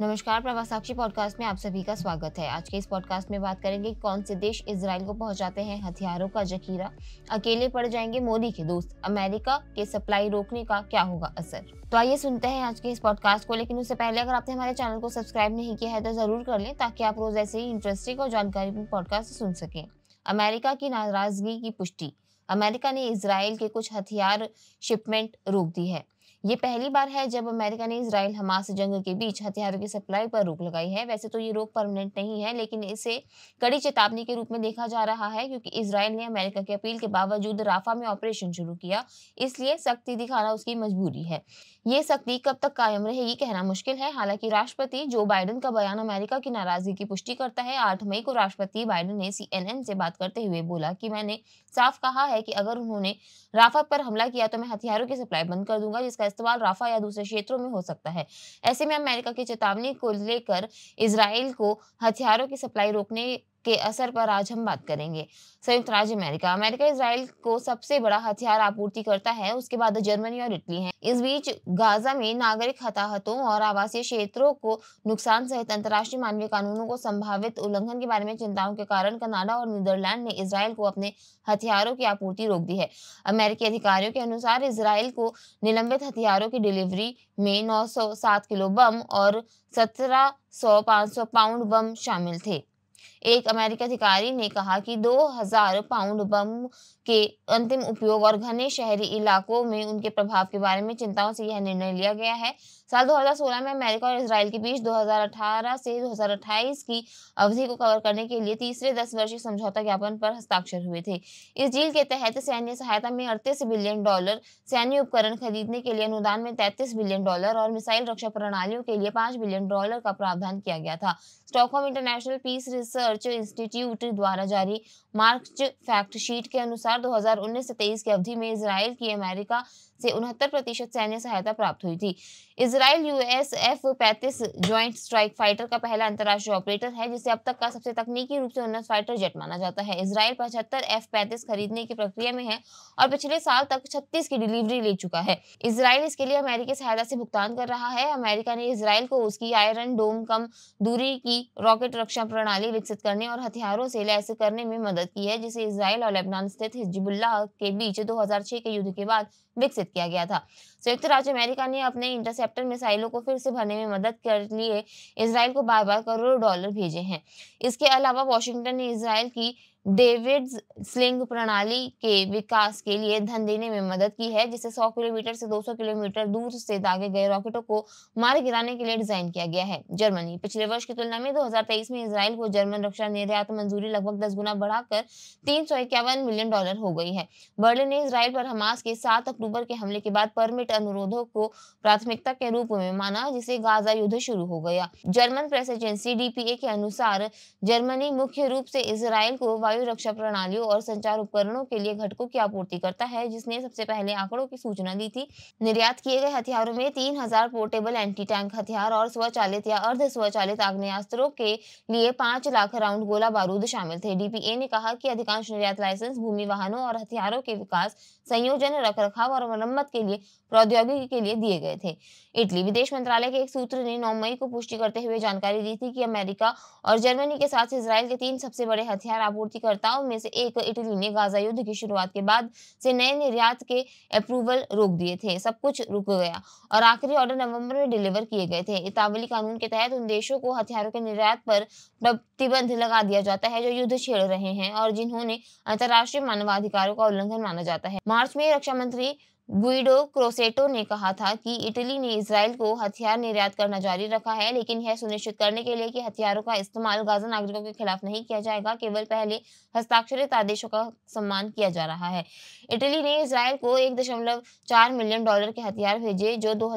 नमस्कार प्रभा साक्षी पॉडकास्ट में आप सभी का स्वागत है आज के इस पॉडकास्ट में बात करेंगे कौन से देश इसराइल को पहुंचाते हैं हथियारों का जखीरा अकेले पड़ जाएंगे मोदी के दोस्त अमेरिका के सप्लाई रोकने का क्या होगा असर तो आइए सुनते हैं आज के इस पॉडकास्ट को लेकिन उससे पहले अगर आपने हमारे चैनल को सब्सक्राइब नहीं किया है तो जरूर कर लें ताकि आप रोज ऐसे ही इंटरेस्टिंग और जानकारी पॉडकास्ट सुन सकें अमेरिका की नाराजगी की पुष्टि अमेरिका ने इसराइल के कुछ हथियार शिपमेंट रोक दी है ये पहली बार है जब अमेरिका ने इसराइल हमास जंग के बीच हथियारों की सप्लाई पर रोक लगाई है वैसे तो ये रोक परमानेंट नहीं है लेकिन इसे कड़ी चेतावनी के रूप में देखा जा रहा है क्योंकि इसराइल ने अमेरिका की अपील के बावजूद राफा में ऑपरेशन शुरू किया इसलिए सख्ती दिखाना उसकी मजबूरी है ये सख्ती कब तक कायम रहेगी कहना मुश्किल है हालांकि राष्ट्रपति जो बाइडन का बयान अमेरिका की नाराजगी की पुष्टि करता है आठ मई को राष्ट्रपति बाइडन ने सी से बात करते हुए बोला की मैंने साफ कहा है की अगर उन्होंने राफा पर हमला किया तो मैं हथियारों की सप्लाई बंद कर दूंगा जिसका इस्तेमाल राफा या दूसरे क्षेत्रों में हो सकता है ऐसे में अमेरिका की चेतावनी को लेकर इसराइल को हथियारों की सप्लाई रोकने के असर पर आज हम बात करेंगे संयुक्त राज्य अमेरिका अमेरिका इसराइल को सबसे बड़ा हथियार आपूर्ति करता है उसके बाद जर्मनी और इटली है इस बीच गाजा में नागरिक हताहतों और आवासीय क्षेत्रों को नुकसान सहित अंतर्राष्ट्रीय मानवीय कानूनों को संभावित उल्लंघन के बारे में चिंताओं के कारण कनाडा और नीदरलैंड ने इसराइल को अपने हथियारों की आपूर्ति रोक दी है अमेरिकी अधिकारियों के अनुसार इसराइल को निलंबित हथियारों की डिलीवरी में नौ किलो बम और सत्रह सौ पाउंड बम शामिल थे एक अमेरिकी अधिकारी ने कहा कि 2000 पाउंड बम के अंतिम उपयोग और घने शहरी इलाकों में उनके प्रभाव के बारे में चिंताओं से यह निर्णय लिया गया है साल 2016 में अमेरिका और इसराइल के बीच 2018 से 2028 की अवधि को कवर करने के लिए तीसरे दस वर्षीय समझौता ज्ञापन पर हस्ताक्षर हुए थे इस डील के तहत सैन्य सहायता में अड़तीस बिलियन डॉलर सैन्य उपकरण खरीदने के लिए अनुदान में तैतीस बिलियन डॉलर और मिसाइल रक्षा प्रणालियों के लिए पांच बिलियन डॉलर का प्रावधान किया गया था Stockholm International Peace Research Institute द्वारा जारी मार्च फैक्ट शीट के अनुसार 2019 से 23 की अवधि में इसराइल की अमेरिका से उनहत्तर प्रतिशत सैन्य सहायता प्राप्त हुई थी इसराइल यूएस एफ पैंतीस ज्वाइंट स्ट्राइक फाइटर का पहला अंतर्राष्ट्रीय ऑपरेटर है जिसे अब तक का सबसे तकनीकी रूप से उन्नत फाइटर जेट माना जाता है इसराइल पचहत्तर एफ पैंतीस खरीदने की प्रक्रिया में है और पिछले साल तक छत्तीस की डिलीवरी ले चुका है इसराइल इसके लिए अमेरिकी सहायता से भुगतान कर रहा है अमेरिका ने इसराइल को उसकी आयरन डोम कम दूरी की रॉकेट रक्षा प्रणाली विकसित करने और हथियारों से लैस करने में मदद की है जिसे इसराइल और लेबनान स्थित हिजबुल्ला के बीच दो के युद्ध के बाद विकसित किया गया था संयुक्त तो राज्य अमेरिका ने अपने इंटरसेप्टर मिसाइलों को फिर से भरने में मदद कर लिए इसराइल को बार बार करोड़ों डॉलर भेजे हैं इसके अलावा वॉशिंगटन ने इसराइल की डेविड स्लिंग प्रणाली के विकास के लिए धन देने में मदद की है जिसे 100 किलोमीटर से 200 किलोमीटर दूर से दागे गए रॉकेटों को मार गिराने के लिए डिजाइन किया गया है जर्मनी पिछले वर्ष की तुलना में 2023 में इसराइल को जर्मन रक्षा निर्यात मंजूरी लगभग 10 गुना बढ़ाकर तीन मिलियन डॉलर हो गई है बर्लिन ने इसराइल पर हमास के सात अक्टूबर के हमले के बाद परमिट अनुरोधों को प्राथमिकता के रूप में माना जिसे गाजा युद्ध शुरू हो गया जर्मन प्रेस एजेंसी डीपीए के अनुसार जर्मनी मुख्य रूप से इसराइल को वायु वायु रक्षा प्रणालियों और संचार उपकरणों के लिए घटकों की आपूर्ति करता है जिसने सबसे पहले आंकड़ों की सूचना दी थी निर्यात किए गए हथियारों में तीन हजार पोर्टेबल एंटी टैंक हथियार और स्वचालित या अर्ध स्वचालित आग्नेस्त्रों के लिए पांच लाख राउंड गोला बारूद शामिल थे डीपीए ने कहा की अधिकांश निर्यात लाइसेंस भूमि वाहनों और हथियारों के विकास संयोजन रखरखाव और मरम्मत के लिए प्रौद्योगिकी के लिए दिए गए थे इटली विदेश मंत्रालय के एक सूत्र ने 9 मई को पुष्टि करते हुए जानकारी दी थी कि अमेरिका और जर्मनी के साथ इसराइल के तीन सबसे बड़े हथियार आपूर्ति आपूर्तिकर्ताओं में से एक इटली ने गाजा युद्ध की शुरुआत के बाद से नए निर्यात के अप्रूवल रोक दिए थे सब कुछ रुक गया और आखिरी ऑर्डर नवंबर में डिलीवर किए गए थे इतावली कानून के तहत उन देशों को हथियारों के निर्यात पर प्रतिबंध लगा दिया जाता है जो युद्ध छेड़ रहे हैं और जिन्होंने अंतर्राष्ट्रीय मानवाधिकारों का उल्लंघन माना जाता है मार्च में रक्षा मंत्री गुइडो क्रोसेटो ने कहा था कि इटली ने इसराइल को हथियार निर्यात करना जारी रखा है लेकिन यह सुनिश्चित करने के लिए कि हथियारों का इस्तेमाल गाजा नागरिकों के खिलाफ नहीं किया जाएगा केवल पहले हस्ताक्षरित आदेशों का सम्मान किया जा रहा है इटली ने इसराइल को एक दशमलव चार मिलियन डॉलर के हथियार भेजे जो दो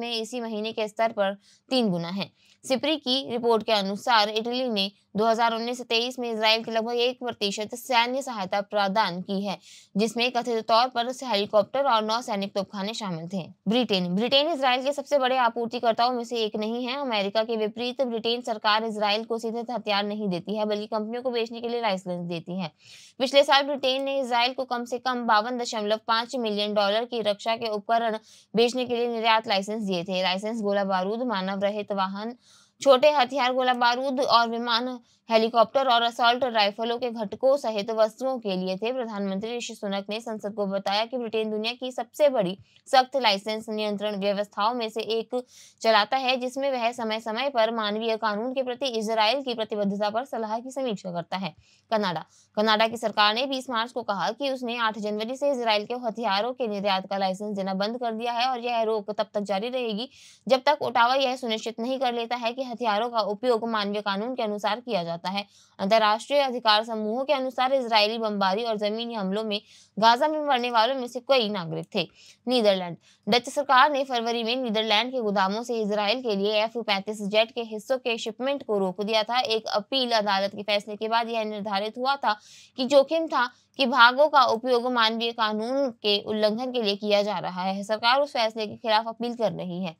में इसी महीने के स्तर पर तीन गुना है सिपरी की रिपोर्ट के अनुसार इटली ने 2019 23 में इसराइल के लगभग एक प्रतिशत सैन्य सहायता प्रदान की है जिसमें कथित तौर पर हेलीकॉप्टर और नौ सैनिक तोपखाने शामिल थे ब्रिटेन ब्रिटेन इसराइल के सबसे बड़े आपूर्तिकर्ताओं में से एक नहीं है अमेरिका के विपरीत ब्रिटेन सरकार इसराइल को सीधे हथियार नहीं देती है बल्कि कंपनियों को बेचने के लिए लाइसेंस देती है पिछले साल ब्रिटेन ने इसराइल को कम से कम बावन मिलियन डॉलर की रक्षा के उपकरण बेचने के लिए निर्यात लाइसेंस दिए थे लाइसेंस गोला बारूद मानव रहित वाहन छोटे हथियार गोला बारूद और विमान हेलीकॉप्टर और असॉल्ट राइफलों के घटकों सहित वस्तुओं के लिए थे प्रधानमंत्री ऋषि सुनक ने संसद को बताया कि ब्रिटेन दुनिया की सबसे बड़ी सख्त लाइसेंस नियंत्रण व्यवस्थाओं में से एक चलाता है जिसमें वह समय समय पर मानवीय कानून के प्रति इसराइल की प्रतिबद्धता पर सलाह की समीक्षा करता है कनाडा कनाडा की सरकार ने बीस मार्च को कहा की उसने आठ जनवरी से इसराइल के हथियारों के निर्यात का लाइसेंस देना बंद कर दिया है और यह रोक तब तक जारी रहेगी जब तक ओटावा यह सुनिश्चित नहीं कर लेता है की हथियारों का उपयोग मानवीय कानून के अनुसार किया जाता है अंतर्राष्ट्रीय अधिकार समूहों के अनुसार इसराइली बमबारी और जमीनी हमलों में गाजा में मरने वालों में से कई नागरिक थे नीदरलैंड डच सरकार ने फरवरी में नीदरलैंड के गोदामों से इसराइल के लिए एफ पैंतीस जेट के हिस्सों के शिपमेंट को रोक दिया था एक अपील अदालत के फैसले के बाद यह निर्धारित हुआ था कि जोखिम था कि भागों का उपयोग मानवीय कानून के उल्लंघन के लिए किया जा रहा है सरकार उस फैसले के खिलाफ अपील कर रही है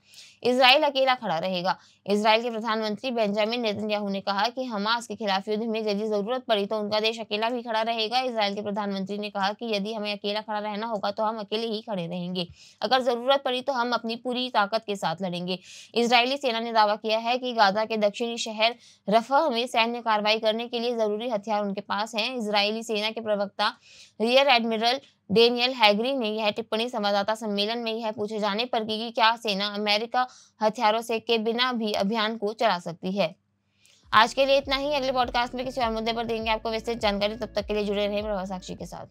इसराइल अकेला खड़ा रहेगा इसराइल के प्रधानमंत्री बेंजामिन नेतन्याहू ने कहा कि हमास के खिलाफ युद्ध में यदि जरूरत पड़ी तो उनका देश अकेला भी खड़ा रहेगा इसराइल के प्रधानमंत्री ने कहा कि यदि हमें अकेला खड़ा रहना होगा तो हम अकेले ही खड़े रहेंगे अगर जरूरत पड़ी तो हम अपनी पूरी ताकत के साथ लड़ेंगे इसराइली सेना ने दावा किया है कि गाजा के दक्षिणी शहर रफह में सैन्य कार्रवाई करने के लिए जरूरी हथियार उनके पास है इसराइली सेना के प्रवक्ता प्रवक्ता रियर एडमिरल डेनियल हैगरी ने यह टिप्पणी संवाददाता सम्मेलन में यह पूछे जाने पर की कि क्या सेना अमेरिका हथियारों से के बिना भी अभियान को चला सकती है आज के लिए इतना ही अगले पॉडकास्ट में किसी और मुद्दे पर देंगे आपको विस्तृत जानकारी तब तक के लिए जुड़े रहे प्रभासाक्षी के साथ